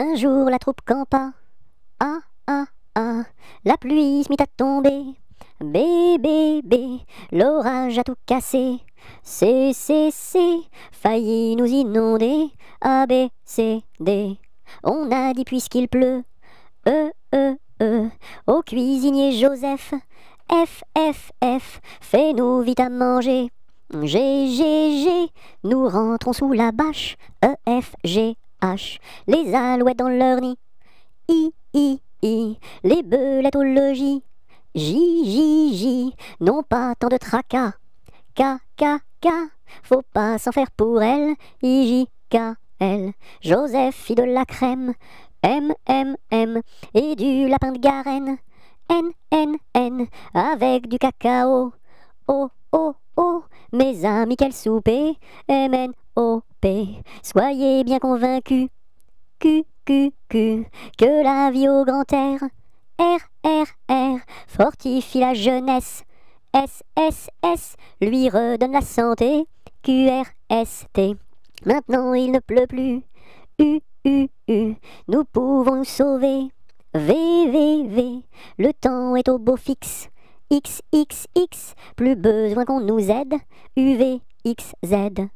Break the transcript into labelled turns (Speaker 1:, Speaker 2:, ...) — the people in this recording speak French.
Speaker 1: Un jour la troupe campa. Ah, ah, ah, la pluie se mit à tomber. B, B, B, l'orage a tout cassé. C, C, C, failli nous inonder. A, B, C, D, on a dit puisqu'il pleut. E, E, E, au cuisinier Joseph. F, F, F, fais-nous vite à manger. G, G, G, nous rentrons sous la bâche. E, F, G, les alouettes dans leur nid. I, I, I, les belettes au logis. J, J, J, non pas tant de tracas. K, K, K, faut pas s'en faire pour elle. I, J, K, L, Joseph, fit de la crème. M, M, M, et du lapin de Garenne. N, N, N, avec du cacao. O, O, O, mes amis, quel souper. M, N, O, Soyez bien convaincus, Q, que la vie au grand air, R, R, R, fortifie la jeunesse. S, S, S, lui redonne la santé. Q, R, S, T. Maintenant il ne pleut plus. U, U, U, nous pouvons nous sauver. V, V, V, le temps est au beau fixe. X, X, X, plus besoin qu'on nous aide. U, V, X, Z.